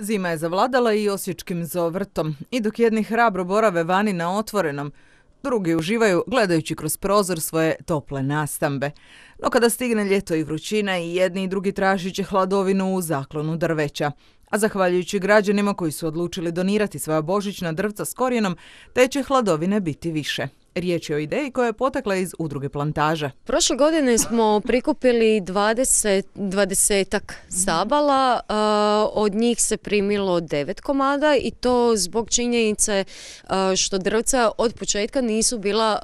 Zima je zavladala i osječkim zovrtom. I dok jedni hrabro borave vani na otvorenom, drugi uživaju gledajući kroz prozor svoje tople nastambe. No kada stigne ljeto i vrućina i jedni i drugi tražit će hladovinu u zaklonu drveća. A zahvaljujući građanima koji su odlučili donirati svoja božićna drvca s korijenom, te će hladovine biti više. Riječ je o ideji koja je potekla iz udruge plantaža. Prošle godine smo prikupili 20, sabala, od njih se primilo 9 komada i to zbog činjenice što drvca od početka nisu bila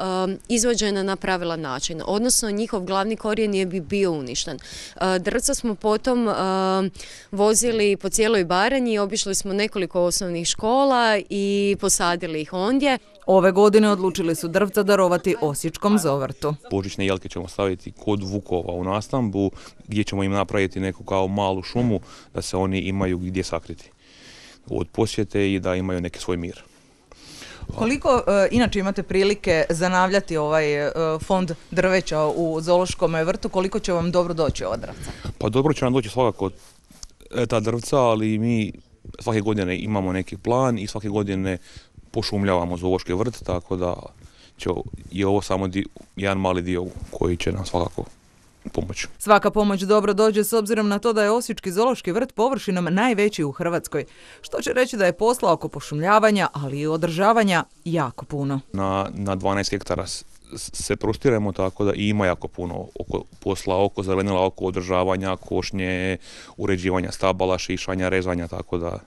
izvađena na pravilan način, odnosno njihov glavni korijen je bi bio uništen. Drvca smo potom vozili po cijeloj Baranji, obišli smo nekoliko osnovnih škola i posadili ih ondje. Ove godine odlučili su drvca darovati Osječkom zovrtu. Božićne jelke ćemo staviti kod Vukova u nastambu gdje ćemo im napraviti neku kao malu šumu da se oni imaju gdje sakriti od posjete i da imaju neki svoj mir. Koliko e, inače imate prilike zanavljati ovaj e, fond drveća u Zološkom vrtu, koliko će vam dobro doći ova drvca? Pa dobro će nam doći svakako e, ta drvca, ali mi svake godine imamo neki plan i svake godine pošumljavamo Zološki vrt, tako da će i ovo samo jedan mali dio koji će nam svakako pomoć. Svaka pomoć dobro dođe s obzirom na to da je Osječki zološki vrt površinom najveći u Hrvatskoj, što će reći da je posla oko pošumljavanja, ali i održavanja jako puno. Na, na 12 hektara se prostiremo tako da ima jako puno oko, posla oko zelenila, oko održavanja, košnje, uređivanja stabala, šišanja, rezanja, tako da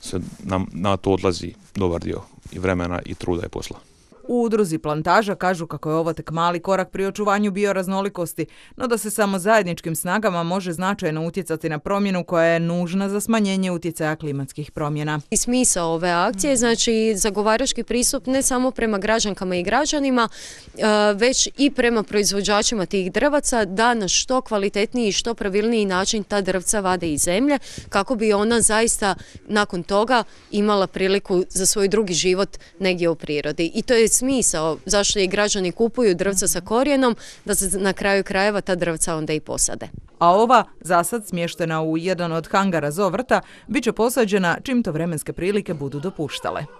se na, na to odlazi dobar dio i vremena i truda i posla. U udruzi plantaža kažu kako je ovo tek mali korak pri očuvanju bioraznolikosti, no da se samo zajedničkim snagama može značajno utjecati na promjenu koja je nužna za smanjenje utjecaja klimatskih promjena. I smisao ove akcije je mm. znači zagovarački pristup ne samo prema građankama i građanima, e, već i prema proizvođačima tih drvaca da na što kvalitetniji i što pravilniji način ta drvca vade iz zemlje kako bi ona zaista nakon toga imala priliku za svoj drugi život negdje u prirodi. I to je smisao zašto i građani kupuju drvca sa korijenom, da se na kraju krajeva ta drvca onda i posade. A ova, zasad smještena u jedan od hangara Zovrta, bit će posađena čim to vremenske prilike budu dopuštale.